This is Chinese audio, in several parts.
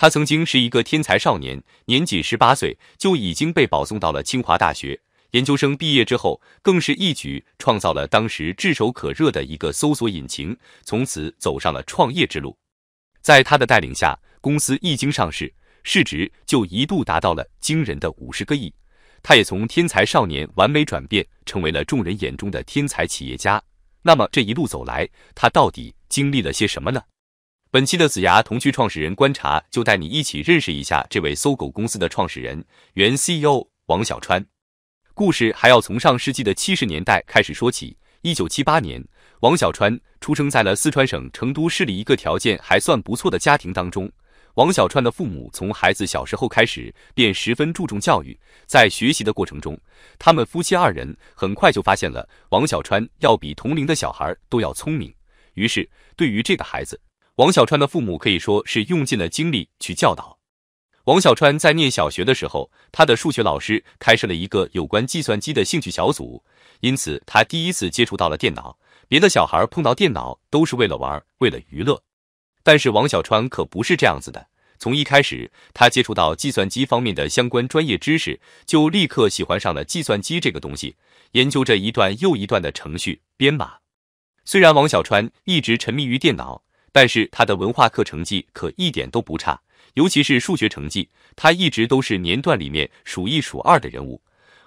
他曾经是一个天才少年，年仅十八岁就已经被保送到了清华大学。研究生毕业之后，更是一举创造了当时炙手可热的一个搜索引擎，从此走上了创业之路。在他的带领下，公司一经上市，市值就一度达到了惊人的五十个亿。他也从天才少年完美转变成为了众人眼中的天才企业家。那么这一路走来，他到底经历了些什么呢？本期的子牙同居创始人观察，就带你一起认识一下这位搜狗公司的创始人、原 CEO 王小川。故事还要从上世纪的七十年代开始说起。一九七八年，王小川出生在了四川省成都市里一个条件还算不错的家庭当中。王小川的父母从孩子小时候开始便十分注重教育，在学习的过程中，他们夫妻二人很快就发现了王小川要比同龄的小孩都要聪明。于是，对于这个孩子。王小川的父母可以说是用尽了精力去教导。王小川在念小学的时候，他的数学老师开设了一个有关计算机的兴趣小组，因此他第一次接触到了电脑。别的小孩碰到电脑都是为了玩，为了娱乐，但是王小川可不是这样子的。从一开始，他接触到计算机方面的相关专业知识，就立刻喜欢上了计算机这个东西，研究着一段又一段的程序编码。虽然王小川一直沉迷于电脑。但是他的文化课成绩可一点都不差，尤其是数学成绩，他一直都是年段里面数一数二的人物。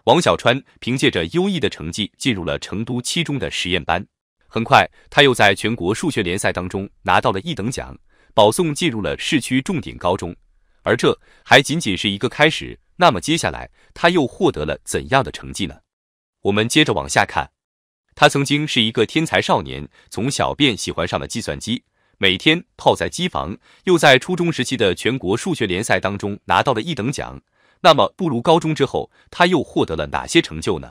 王小川凭借着优异的成绩进入了成都七中的实验班，很快他又在全国数学联赛当中拿到了一等奖，保送进入了市区重点高中。而这还仅仅是一个开始，那么接下来他又获得了怎样的成绩呢？我们接着往下看，他曾经是一个天才少年，从小便喜欢上了计算机。每天泡在机房，又在初中时期的全国数学联赛当中拿到了一等奖。那么步入高中之后，他又获得了哪些成就呢？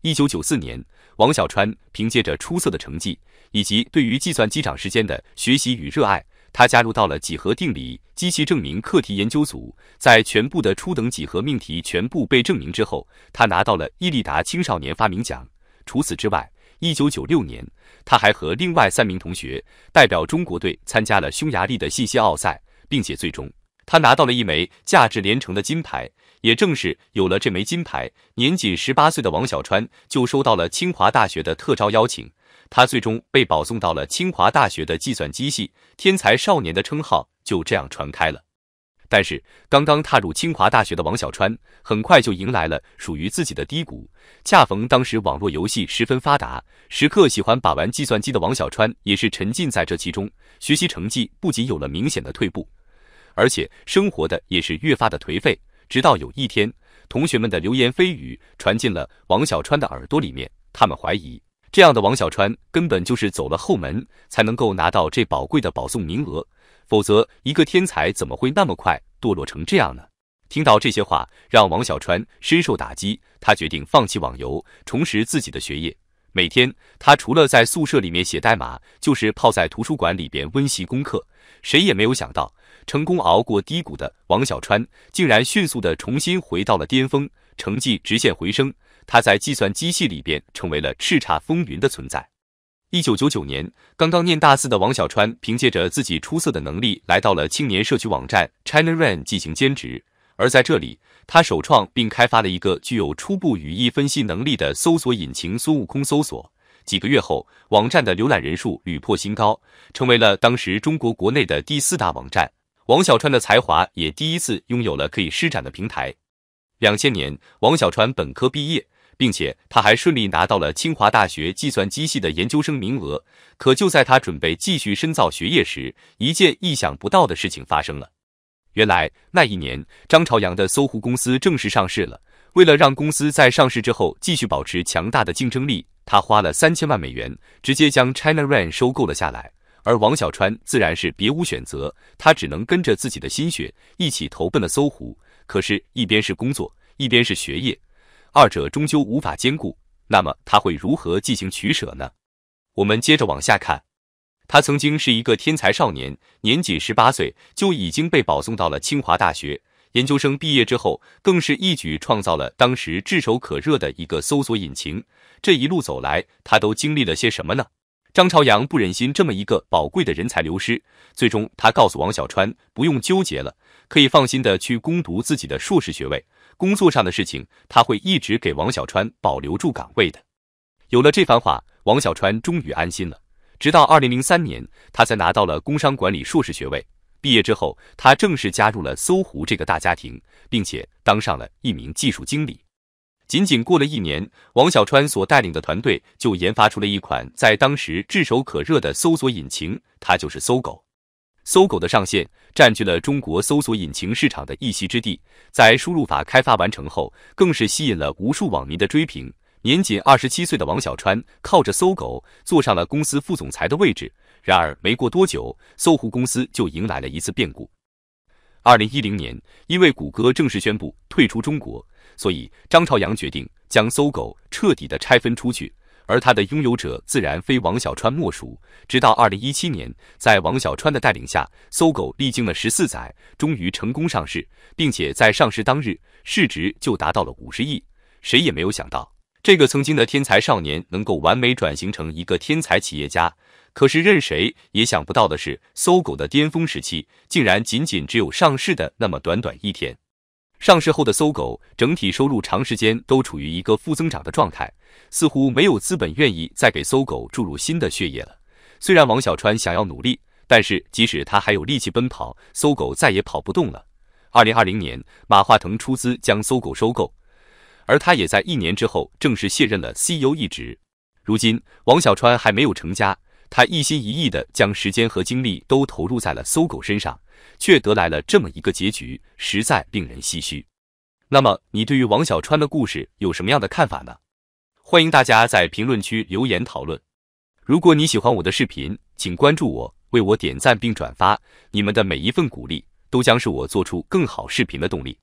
一九九四年，王小川凭借着出色的成绩以及对于计算机长时间的学习与热爱，他加入到了几何定理机器证明课题研究组。在全部的初等几何命题全部被证明之后，他拿到了伊利达青少年发明奖。除此之外，一九九六年，他还和另外三名同学代表中国队参加了匈牙利的信息奥赛，并且最终他拿到了一枚价值连城的金牌。也正是有了这枚金牌，年仅十八岁的王小川就收到了清华大学的特招邀请，他最终被保送到了清华大学的计算机系。天才少年的称号就这样传开了。但是，刚刚踏入清华大学的王小川，很快就迎来了属于自己的低谷。恰逢当时网络游戏十分发达，时刻喜欢把玩计算机的王小川也是沉浸在这其中，学习成绩不仅有了明显的退步，而且生活的也是越发的颓废。直到有一天，同学们的流言蜚语传进了王小川的耳朵里面，他们怀疑这样的王小川根本就是走了后门才能够拿到这宝贵的保送名额。否则，一个天才怎么会那么快堕落成这样呢？听到这些话，让王小川深受打击。他决定放弃网游，重拾自己的学业。每天，他除了在宿舍里面写代码，就是泡在图书馆里边温习功课。谁也没有想到，成功熬过低谷的王小川，竟然迅速的重新回到了巅峰，成绩直线回升。他在计算机系里边成为了叱咤风云的存在。一九九九年，刚刚念大四的王小川，凭借着自己出色的能力，来到了青年社区网站 ChinaRen 进行兼职。而在这里，他首创并开发了一个具有初步语义分析能力的搜索引擎“孙悟空搜索”。几个月后，网站的浏览人数屡破新高，成为了当时中国国内的第四大网站。王小川的才华也第一次拥有了可以施展的平台。两千年，王小川本科毕业。并且他还顺利拿到了清华大学计算机系的研究生名额。可就在他准备继续深造学业时，一件意想不到的事情发生了。原来那一年，张朝阳的搜狐公司正式上市了。为了让公司在上市之后继续保持强大的竞争力，他花了三千万美元，直接将 China Ren 收购了下来。而王小川自然是别无选择，他只能跟着自己的心血一起投奔了搜狐。可是，一边是工作，一边是学业。二者终究无法兼顾，那么他会如何进行取舍呢？我们接着往下看。他曾经是一个天才少年，年仅十八岁就已经被保送到了清华大学。研究生毕业之后，更是一举创造了当时炙手可热的一个搜索引擎。这一路走来，他都经历了些什么呢？张朝阳不忍心这么一个宝贵的人才流失，最终他告诉王小川，不用纠结了，可以放心的去攻读自己的硕士学位。工作上的事情，他会一直给王小川保留住岗位的。有了这番话，王小川终于安心了。直到二零零三年，他才拿到了工商管理硕士学位。毕业之后，他正式加入了搜狐这个大家庭，并且当上了一名技术经理。仅仅过了一年，王小川所带领的团队就研发出了一款在当时炙手可热的搜索引擎，它就是搜狗。搜狗的上线。占据了中国搜索引擎市场的一席之地，在输入法开发完成后，更是吸引了无数网民的追评。年仅二十七岁的王小川靠着搜狗坐上了公司副总裁的位置。然而，没过多久，搜狐公司就迎来了一次变故。二零一零年，因为谷歌正式宣布退出中国，所以张朝阳决定将搜狗彻底的拆分出去。而它的拥有者自然非王小川莫属。直到二零一七年，在王小川的带领下，搜狗历经了十四载，终于成功上市，并且在上市当日，市值就达到了五十亿。谁也没有想到，这个曾经的天才少年能够完美转型成一个天才企业家。可是任谁也想不到的是，搜狗的巅峰时期，竟然仅仅只有上市的那么短短一天。上市后的搜狗整体收入长时间都处于一个负增长的状态，似乎没有资本愿意再给搜狗注入新的血液了。虽然王小川想要努力，但是即使他还有力气奔跑，搜狗再也跑不动了。二零二零年，马化腾出资将搜狗收购，而他也在一年之后正式卸任了 CEO 一职。如今，王小川还没有成家。他一心一意地将时间和精力都投入在了搜狗身上，却得来了这么一个结局，实在令人唏嘘。那么，你对于王小川的故事有什么样的看法呢？欢迎大家在评论区留言讨论。如果你喜欢我的视频，请关注我，为我点赞并转发，你们的每一份鼓励都将是我做出更好视频的动力。